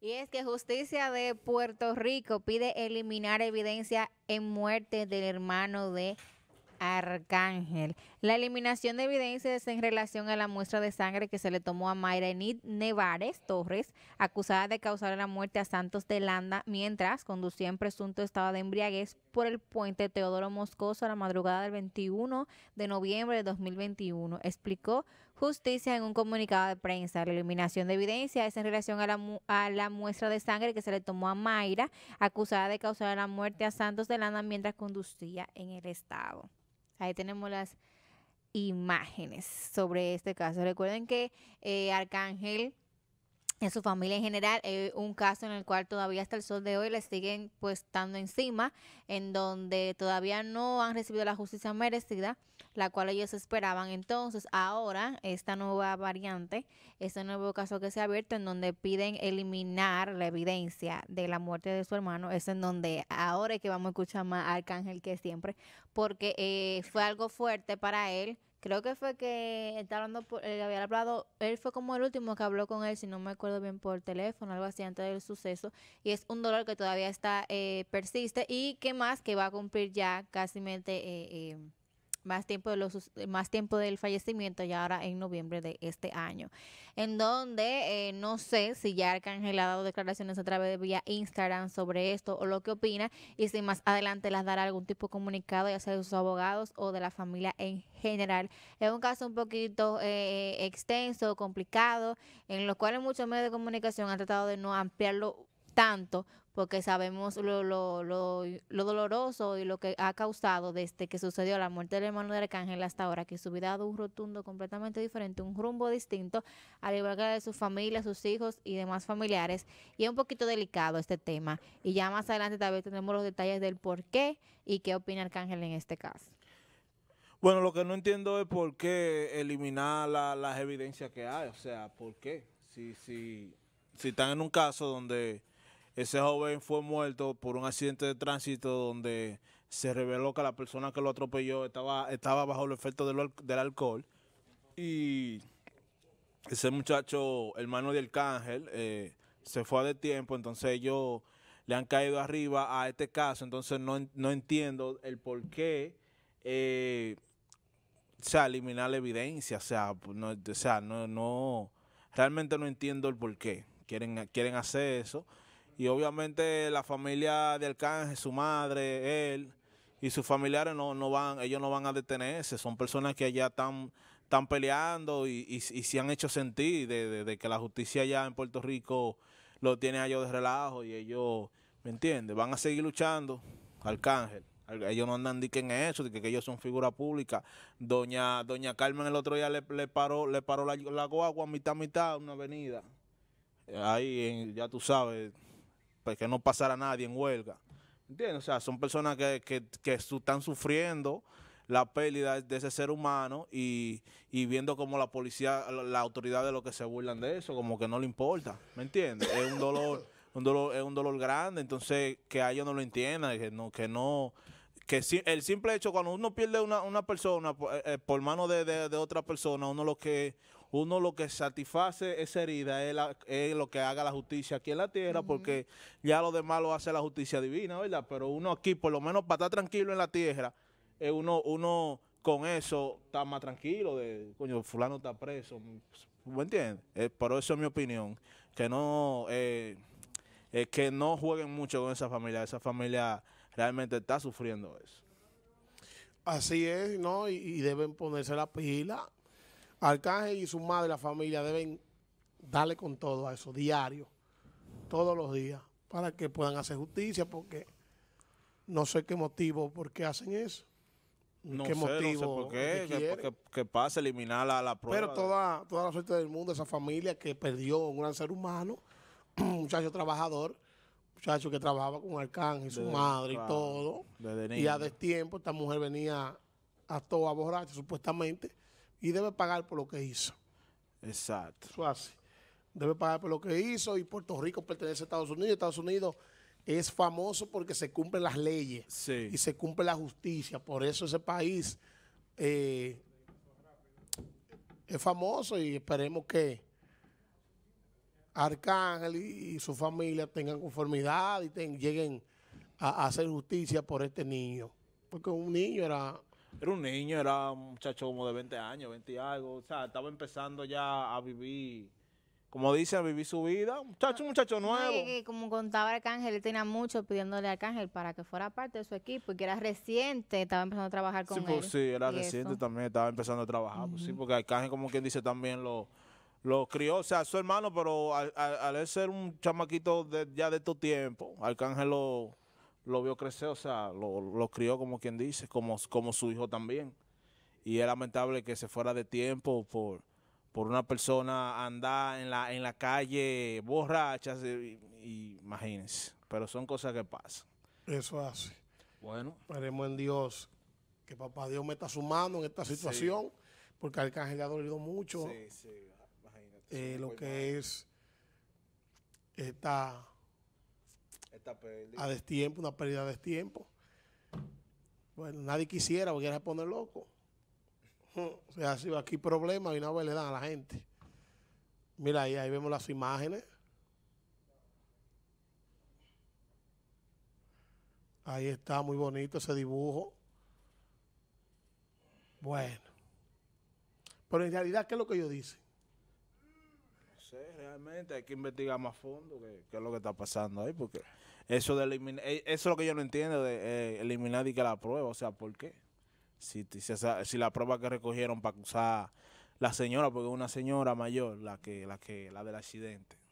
Y es que Justicia de Puerto Rico pide eliminar evidencia en muerte del hermano de Arcángel. La eliminación de evidencia es en relación a la muestra de sangre que se le tomó a Mayra Enid Nevares Torres, acusada de causar la muerte a Santos de Landa mientras conducía en presunto estado de embriaguez por el puente Teodoro Moscoso a la madrugada del 21 de noviembre de 2021, explicó Justicia en un comunicado de prensa. La eliminación de evidencia es en relación a la, a la muestra de sangre que se le tomó a Mayra, acusada de causar la muerte a Santos de Lana mientras conducía en el estado. Ahí tenemos las imágenes sobre este caso. Recuerden que eh, Arcángel en su familia en general, eh, un caso en el cual todavía hasta el sol de hoy le siguen pues estando encima, en donde todavía no han recibido la justicia merecida, la cual ellos esperaban. Entonces, ahora, esta nueva variante, este nuevo caso que se ha abierto, en donde piden eliminar la evidencia de la muerte de su hermano, es en donde ahora es que vamos a escuchar más a Arcángel que siempre, porque eh, fue algo fuerte para él Creo que fue que estaba hablando, por, él había hablado, él fue como el último que habló con él, si no me acuerdo bien, por teléfono, algo así, antes del suceso. Y es un dolor que todavía está, eh, persiste y ¿qué más que va a cumplir ya casi mente, eh, eh, más tiempo, de los, eh, más tiempo del fallecimiento y ahora en noviembre de este año. En donde eh, no sé si ya Arcángel ha dado declaraciones a través de vía Instagram sobre esto o lo que opina y si más adelante las dará algún tipo de comunicado, ya sea de sus abogados o de la familia en general. Es un caso un poquito eh, extenso, complicado, en los cuales muchos medios de comunicación han tratado de no ampliarlo tanto porque sabemos lo, lo, lo, doloroso y lo que ha causado desde que sucedió la muerte del hermano de Arcángel hasta ahora, que su vida ha dado un rotundo completamente diferente, un rumbo distinto, al igual que la de su familia, sus hijos y demás familiares. Y es un poquito delicado este tema. Y ya más adelante tal vez tendremos los detalles del por qué y qué opina Arcángel en este caso. Bueno, lo que no entiendo es por qué eliminar las evidencias que hay. O sea, ¿por qué? Si, si, si están en un caso donde ese joven fue muerto por un accidente de tránsito donde se reveló que la persona que lo atropelló estaba, estaba bajo el efecto del, alcohol. Y ese muchacho, hermano del Arcángel, eh, se fue de tiempo, entonces ellos le han caído arriba a este caso, entonces no, entiendo el por qué, eh, sea, eliminar la evidencia, o sea, pues no, sea, no, realmente no entiendo el por qué quieren, quieren hacer eso. Y obviamente la familia de Arcángel, su madre, él y sus familiares no, no van, ellos no van a detenerse, son personas que allá están, están peleando y, se han hecho sentir de, que la justicia allá en Puerto Rico lo tiene a ellos de relajo y ellos, ¿me entiendes? Van a seguir luchando, Arcángel. Ellos no andan de que en eso, de que, ellos son figura pública. Doña, Doña Carmen el otro día le, le paró, le paró la, la a mitad mitad una avenida. Ahí, ya tú sabes, pues, que no pasara nadie en huelga. ¿Entiendes? O sea, son personas que, están sufriendo la pérdida de ese ser humano y, y viendo como la policía, la, autoridad de lo que se burlan de eso, como que no le importa, ¿me entiendes? Es un dolor, un dolor, es un dolor grande, entonces que a ellos no lo entiendan, que no, que no, que si, el simple hecho cuando uno pierde una, una persona eh, eh, por mano de, otra persona, uno lo que, uno lo que satisface esa herida es, lo que haga la justicia aquí en la tierra, porque ya lo demás lo hace la justicia divina, ¿verdad? Pero uno aquí, por lo menos para estar tranquilo en la tierra, uno, uno con eso está más tranquilo de, coño, fulano está preso, ¿me entiendes? Por eh, pero eso es mi opinión, que no, eh, que no jueguen mucho con esa familia, esa familia realmente está sufriendo eso. Así es, ¿no? Y, y deben ponerse la pila Arcángel y su madre, la familia, deben darle con todo a eso, diario, todos los días, para que puedan hacer justicia, porque no sé qué motivo, por qué hacen eso. No qué motivo. por qué, que, pasa, eliminar la, la prueba. Pero toda, toda la suerte del mundo, esa familia que perdió un gran ser humano, un muchacho trabajador, muchacho que trabajaba con Arcángel, su madre y todo. Y a destiempo, esta mujer venía a toda borracha, supuestamente y debe pagar por lo que hizo. Exacto. Debe pagar por lo que hizo y Puerto Rico pertenece a Estados Unidos. Estados Unidos es famoso porque se cumplen las leyes y se cumple la justicia. Por eso ese país eh, es famoso y esperemos que Arcángel y, su familia tengan conformidad y lleguen a hacer justicia por este niño. Porque un niño era era un niño, era un muchacho como de 20 años, 20 y algo. O sea, estaba empezando ya a vivir, como dice, a vivir su vida. Un muchacho, un muchacho nuevo. Sí, como contaba Arcángel, él tenía mucho pidiéndole a Arcángel para que fuera parte de su equipo, y que era reciente, estaba empezando a trabajar con sí, pues, Sí, era reciente también, estaba empezando a trabajar. Pues, sí, porque Arcángel, como quien dice, también lo lo crió, o sea, su hermano, pero al, ser un chamaquito ya de tu tiempo Arcángel lo lo vio crecer, o sea, lo, crió como quien dice, como, como su hijo también. Y es lamentable que se fuera de tiempo por, una persona andar en la, calle borracha, y, imagínense. Pero son cosas que pasan. Eso hace. Bueno. Esperemos en Dios que papá Dios meta su mano en esta situación, porque el Arcángel le ha dolido mucho. Sí, sí, imagínate. Eh, lo pues, que es esta a destiempo, una pérdida de tiempo. Bueno, nadie quisiera porque era poner loco. O sea, si aquí problemas y una vez le dan a la gente. Mira ahí, ahí vemos las imágenes. Ahí está, muy bonito ese dibujo. Bueno. Pero en realidad, ¿qué es lo que ellos dicen? Sí, realmente hay que investigar más fondo qué, es lo que está pasando ahí, porque eso de eliminar, eh, eso es lo que yo no entiendo, de eh, eliminar y que la prueba, o sea, ¿por qué? Si, si, si la prueba que recogieron para acusar la señora, porque es una señora mayor, la que, la que, la del accidente.